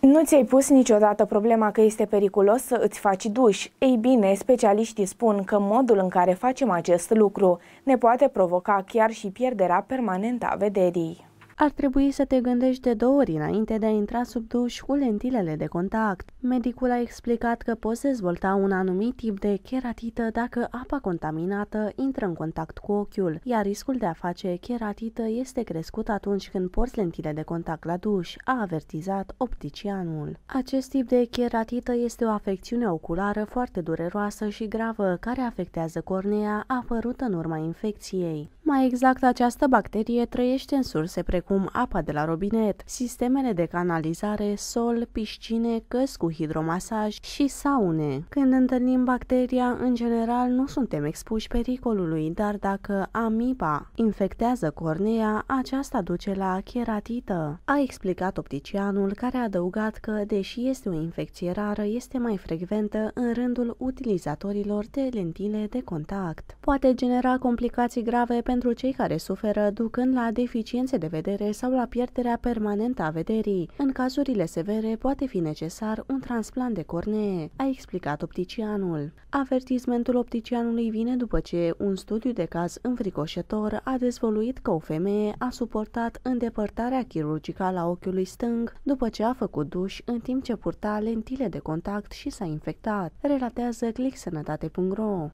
Nu ți-ai pus niciodată problema că este periculos să îți faci duș. Ei bine, specialiștii spun că modul în care facem acest lucru ne poate provoca chiar și pierderea permanentă a vederii. Ar trebui să te gândești de două ori înainte de a intra sub duș cu lentilele de contact. Medicul a explicat că poți dezvolta un anumit tip de keratită dacă apa contaminată intră în contact cu ochiul, iar riscul de a face keratită este crescut atunci când porți lentile de contact la duș, a avertizat opticianul. Acest tip de keratită este o afecțiune oculară foarte dureroasă și gravă care afectează cornea apărută în urma infecției. Mai exact, această bacterie trăiește în surse precum apa de la robinet, sistemele de canalizare, sol, piscine, căs cu hidromasaj și saune. Când întâlnim bacteria, în general nu suntem expuși pericolului, dar dacă amiba infectează cornea, aceasta duce la cheratită. A explicat opticianul care a adăugat că, deși este o infecție rară, este mai frecventă în rândul utilizatorilor de lentile de contact. Poate genera complicații grave pentru pentru cei care suferă, ducând la deficiențe de vedere sau la pierderea permanentă a vederii. În cazurile severe poate fi necesar un transplant de cornee, a explicat opticianul. Avertismentul opticianului vine după ce un studiu de caz înfricoșător a dezvoluit că o femeie a suportat îndepărtarea chirurgicală a ochiului stâng după ce a făcut duș în timp ce purta lentile de contact și s-a infectat, relatează clicksănătate.ro.